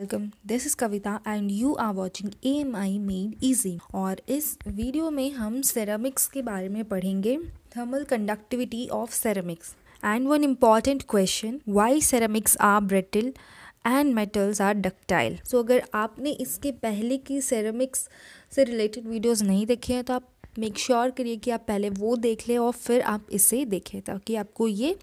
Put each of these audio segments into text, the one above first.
Welcome this is Kavita and you are watching A M I made easy और इस video में हम ceramics के बारे में पढ़ेंगे thermal conductivity of ceramics and one important question why ceramics are brittle and metals are ductile so अगर आपने इसके पहले की सेरामिक्स से रिलेटेड वीडियोज नहीं देखे हैं तो आप मेक श्योर sure करिए कि आप पहले वो देख लें और फिर आप इसे देखें ताकि आपको ये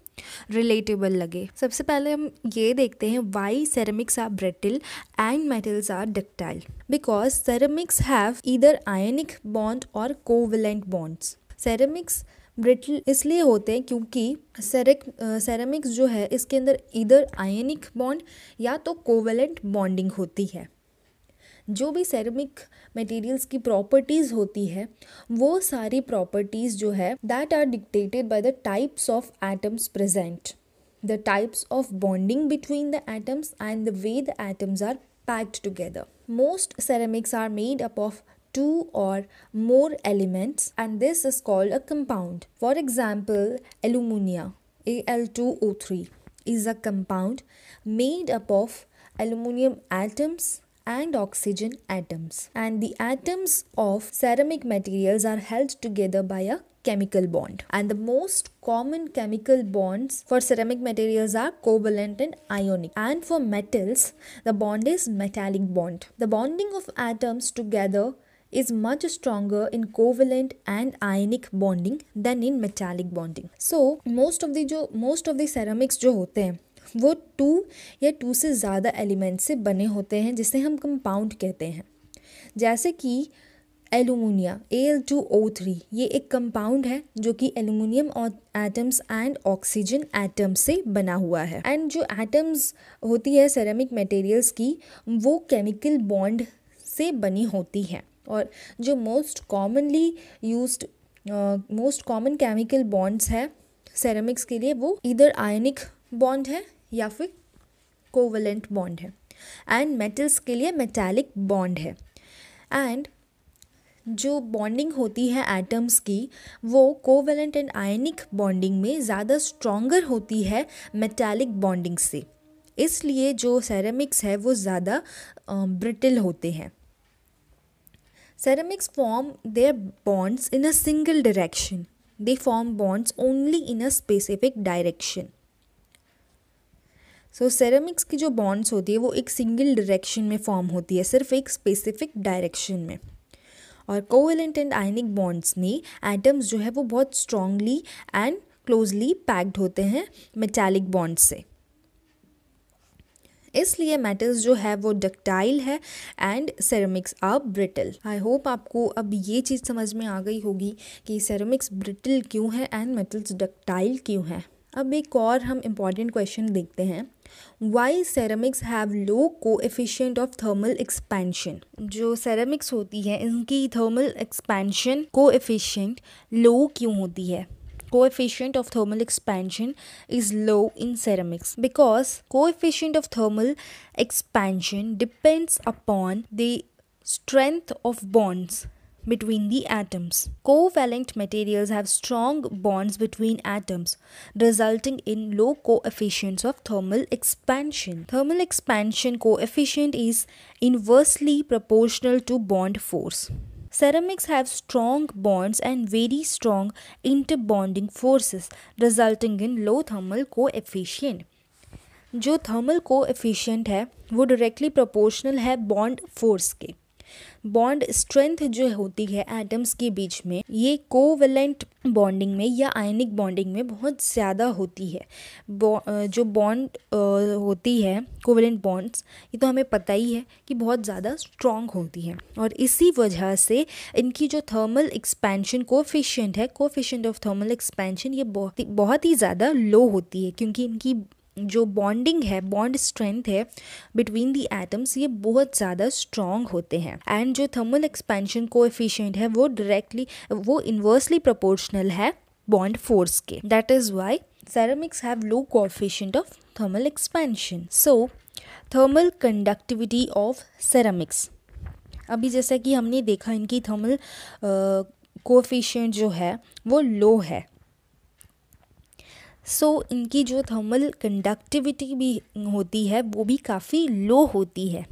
रिलेटेबल लगे सबसे पहले हम ये देखते हैं why ceramics are brittle and metals are ductile because ceramics have इधर आयनिक बॉन्ड और कोवलेंट बॉन्ड्स सेरेमिक्स ब्रिटल इसलिए होते हैं क्योंकि सेरेक सेरेमिक्स जो है इसके अंदर इधर आयनिक बॉन्ड या तो कोवेलेंट बॉन्डिंग होती है जो भी सेरेमिक मटेरियल्स की प्रॉपर्टीज़ होती है वो सारी प्रॉपर्टीज़ जो है that are dictated by the types of atoms present the types of bonding between the atoms and the way the atoms are packed together most ceramics are made up of two or more elements and this is called a compound for example alumina A L two O three is a compound made up of aluminium atoms and oxygen atoms. And the atoms of ceramic materials are held together by a chemical bond and the most common chemical bonds for ceramic materials are covalent and ionic and for metals the bond is metallic bond the bonding of atoms together is much stronger in covalent and ionic bonding than in metallic bonding so most of the most of the ceramics जो होते वो to या to से ज़्यादा element से बने होते हैं जिसे हम कंपाउंड कहते हैं जैसे कि alumina L two O three ये एक कंपाउंड है जो कि aluminium atoms and oxygen atom से बना हुआ है एंड जो एटम्स होती है सेरेमिक मटेरियल्स की वो केमिकल बॉन्ड से बनी होती है और जो most commonly use most common chemical bonds है सेरेमिक्स के लिए वो इधर आयनिक बॉन्ड है या फिर कोवलेंट बॉन्ड है एंड मेटल्स के लिए मेटालिक बॉन्ड है एंड जो बॉन्डिंग होती है एटम्स की वो कोवेलेंट एंड आयनिक बॉन्डिंग में ज़्यादा स्ट्रॉन्गर होती है मेटालिक बॉन्डिंग से इसलिए जो सेरेमिक्स है वो ज़्यादा ब्रिटिल होते हैं ceramics form their bonds in a single direction they form bonds only in a specific direction so so, ceramics की जो बॉन्ड्स होती है वो एक सिंगल डायरेक्शन में फॉर्म होती है सिर्फ एक स्पेसिफिक डायरेक्शन में और कोवेलेंट एंड आयनिक बॉन्ड्स में एटम्स जो है वो बहुत स्ट्रांगली एंड क्लोजली पैक्ड होते हैं मेटालिक बॉन्ड्स से इसलिए मेटल्स जो है वो डक्टाइल है and ceramics are brittle I hope आपको अब ये चीज़ समझ में आ गई होगी कि सेरेमिक्स ब्रिटल क्यों है एंड मेटल्स डक्टाइल क्यों है अब एक और हम इम्पॉर्टेंट क्वेश्चन देखते हैं Y ceramics have low coefficient of thermal expansion जो सेरेमिक्स होती है इनकी thermal expansion coefficient low क्यों होती है को coefficient of thermal expansion is low in ceramics because को coefficient of thermal expansion depends upon the strength of bonds between the atoms. Covalent materials have strong bonds between atoms, resulting in low coefficients of thermal expansion. Thermal expansion coefficient is inversely proportional to bond force. Ceramics have strong bonds and very strong interbonding forces, resulting in low thermal coefficient. जो thermal coefficient है वो directly proportional है bond force के bond strength जो होती है atoms के बीच में ये कोवेलेंट बॉन्डिंग में या आयनिक बॉन्डिंग में बहुत ज़्यादा होती है बौ, जो बॉन्ड होती है कोवेलेंट बॉन्ड्स ये तो हमें पता ही है कि बहुत ज़्यादा स्ट्रॉन्ग होती है और इसी वजह से इनकी जो थर्मल एक्सपेंशन कोफिशियंट है कोफिशियंट ऑफ थर्मल एक्सपेंशन ये बहुत ही ज़्यादा लो होती है क्योंकि इनकी जो बॉन्डिंग है बॉन्ड स्ट्रेंथ है बिटवीन दी एटम्स ये बहुत ज़्यादा स्ट्रॉन्ग होते हैं एंड जो थर्मल एक्सपेंशन कोएफिशिएंट है वो डायरेक्टली वो इन्वर्सली प्रोपोर्शनल है बॉन्ड फोर्स के that is why ceramics have low coefficient of thermal expansion so thermal conductivity of ceramics अभी जैसा कि हमने देखा इनकी थर्मल कोफिशियंट uh, जो है वो लो है सो इनकी जो थर्मल कंडक्टिविटी भी होती है वो भी काफ़ी लो होती है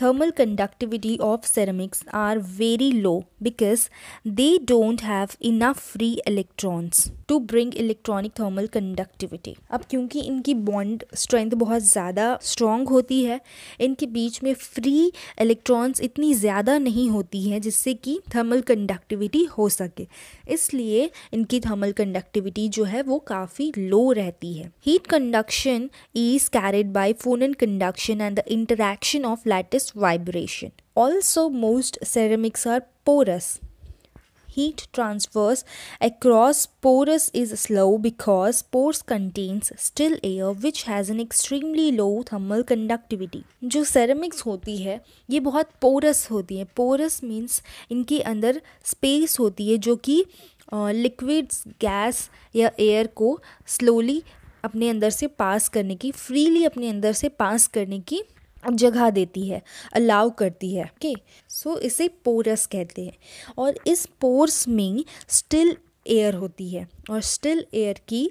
thermal conductivity of ceramics are very low because they don't have enough free electrons to bring electronic thermal conductivity. अब क्योंकि इनकी bond strength बहुत ज़्यादा strong होती है इनके बीच में free electrons इतनी ज़्यादा नहीं होती है जिससे कि thermal conductivity हो सके इसलिए इनकी thermal conductivity जो है वो काफ़ी low रहती है Heat conduction is carried by phonon conduction and the interaction of lattice this vibration. Also, most ceramics are porous. Heat transfers across porous is slow because pores contains still air which has an extremely low thermal conductivity. जो ceramics होती है ये बहुत porous होती है porous means इनके अंदर space होती है जो कि liquids, gas या air को slowly अपने अंदर से पास करने की फ्रीली अपने अंदर से पास करने की जगह देती है अलाउ करती है ओके okay? सो so, इसे पोरस कहते हैं और इस पोर्स में स्टिल एयर होती है और स्टिल एयर की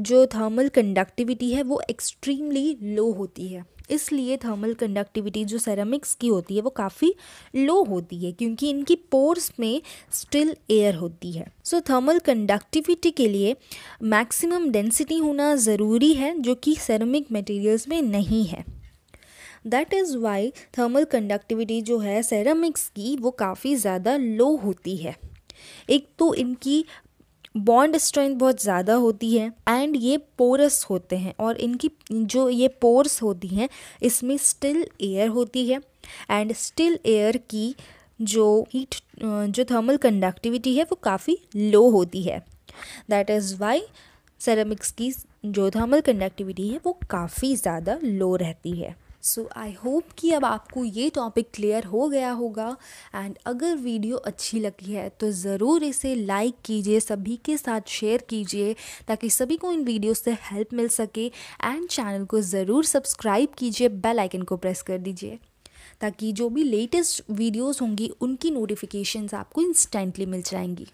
जो थर्मल कंडक्टिविटी है वो एक्सट्रीमली लो होती है इसलिए थर्मल कंडक्टिविटी जो सेरामिक्स की होती है वो काफ़ी लो होती है क्योंकि इनकी पोर्स में स्टिल एयर होती है सो थर्मल कंडक्टिविटी के लिए मैक्सिमम डेंसिटी होना ज़रूरी है जो कि सेरामिक मटेरियल्स में नहीं है that is why thermal conductivity जो है सेरामिक्स की वो काफ़ी ज़्यादा लो होती है एक तो इनकी बॉन्ड स्ट्रेंथ बहुत ज़्यादा होती है एंड ये पोरस होते हैं और इनकी जो ये पोर्स होती हैं इसमें स्टिल एयर होती है एंड स्टिल एयर की जो हीट जो थर्मल कंडक्टिविटी है वो काफ़ी लो होती है दैट इज़ वाई सेरामिक्स की जो थर्मल कंडक्टिविटी है वो काफ़ी ज़्यादा लो रहती है सो आई होप कि अब आपको ये टॉपिक क्लियर हो गया होगा एंड अगर वीडियो अच्छी लगी है तो ज़रूर इसे लाइक कीजिए सभी के साथ शेयर कीजिए ताकि सभी को इन वीडियो से हेल्प मिल सके एंड चैनल को ज़रूर सब्सक्राइब कीजिए बेल आइकन को प्रेस कर दीजिए ताकि जो भी लेटेस्ट वीडियोस होंगी उनकी नोटिफिकेशंस आपको इंस्टेंटली मिल जाएंगी